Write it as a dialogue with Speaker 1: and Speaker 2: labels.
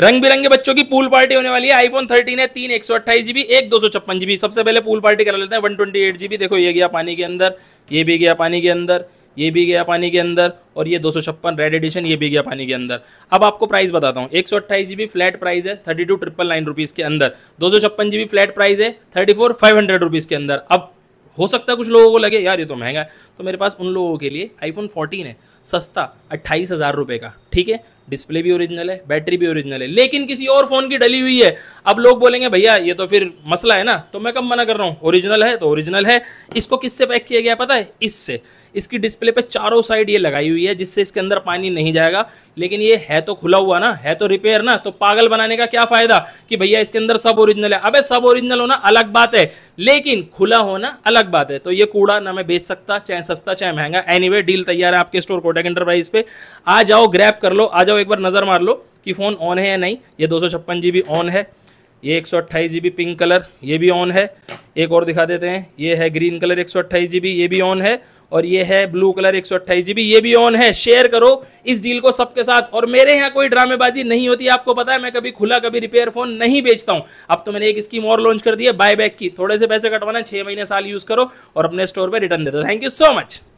Speaker 1: रंग बिरंगे बच्चों की पूल पार्टी होने वाली है आईफोन थर्टीन है तीन एक सौ अट्ठाईस जीबी एक दो सौ छप्पन जीबी सबसे पहले पूल पार्टी करा लेते हैं वन ट्वेंटी एट जीबी देखो ये गया पानी के अंदर ये भी गया पानी के अंदर ये भी गया पानी के अंदर और ये दो सौ छप्पन रेड एडिशन ये भी गया पानी के अंदर अब आपको प्राइस बताता हूँ एक सौ अट्ठाईस जीबी फ्लैट प्राइस है thirty two triple nine rupees के अंदर दो सौ छप्पन जीबी फ्लैट प्राइस है thirty four five hundred rupees के अंदर अब हो सकता है कुछ लोगों को लगे यार ये तो महंगा है तो मेरे पास उन लोगों के लिए आईफोन फोर्टीन है सस्ता अट्ठाईस हज़ार रुपये का ठीक है डिस्प्ले भी ओरिजिनल है बैटरी भी ओरिजिनल है लेकिन किसी और फोन की डली हुई है अब लोग बोलेंगे भैया ये तो फिर मसला है ना तो मैं कब मना कर रहा हूँ ओरिजिनल है तो ओरिजिनल है इसको किससे पैक किया गया पता है इससे इसकी डिस्प्ले पे चारों साइड ये लगाई हुई है जिससे इसके अंदर पानी नहीं जाएगा लेकिन ये है तो खुला हुआ ना है तो रिपेयर ना तो पागल बनाने का क्या फायदा कि भैया इसके अंदर सब ओरिजिनल है अबे सब ओरिजिनल होना अलग बात है लेकिन खुला होना अलग बात है तो ये कूड़ा ना मैं बेच सकता चाहे सस्ता चाहे महंगा एनी anyway, डील तैयार है आपके स्टोर कोटेक एंटरप्राइज पे आ जाओ ग्रैप कर लो आ जाओ एक बार नजर मार लो कि फोन ऑन है या नहीं ये दो सौ ऑन है ये एक सौ पिंक कलर ये भी ऑन है एक और दिखा देते हैं ये है ग्रीन कलर एक सौ ये भी ऑन है और ये है ब्लू कलर एक सौ ये भी ऑन है शेयर करो इस डील को सबके साथ और मेरे यहाँ कोई ड्रामेबाजी नहीं होती आपको पता है मैं कभी खुला कभी रिपेयर फोन नहीं बेचता हूँ अब तो मैंने एक स्कीम और लॉन्च कर दी है बाय बैक की थोड़े से पैसे कटवाना छः महीने साल यूज़ करो और अपने स्टोर पर रिटर्न दे दो थैंक यू सो मच